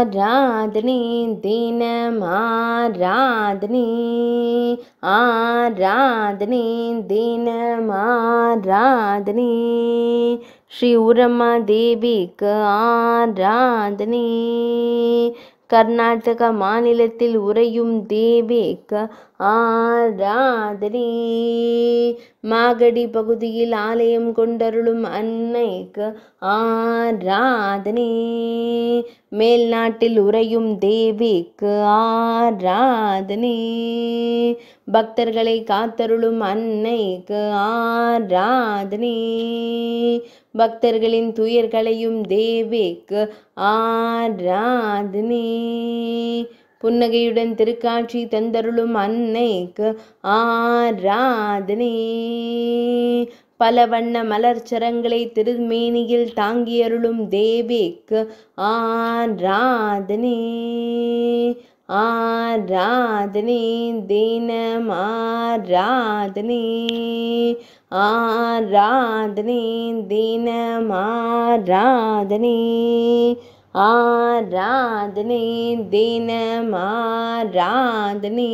ஆராதனே தினம் ஆராதனே ஆராதனே தினம் ஆராதனே ஸ்ரீ உரமா தேவிக்கு ஆராதனே கர்நாடக மாநிலத்தில் உறையும் தேவேக்க ஆராதனி மாகடி பகுதியில் ஆலயம் கொண்டருளும் அன்னைக்கு ஆராதனி மேல்நாட்டில் உறையும் தேவிக்கு ஆராதனே பக்தர்களை காத்தருளும் அன்னைக்கு ஆராதனே பக்தர்களின் துயர்களையும் தேவிக்கு ஆராதனே புன்னகையுடன் திருக்காட்சி தந்தருளும் அன்னைக்கு ஆராதனே பல வண்ண மலர் சரங்களை திருமேனியில் தாங்கியருளும் தேவேக்கு ஆராதனே ஆராதனே தீனம் ஆராதனே ஆராதனே தீனம் ஆராதனே ஆராதனே தீனம் ஆராதனே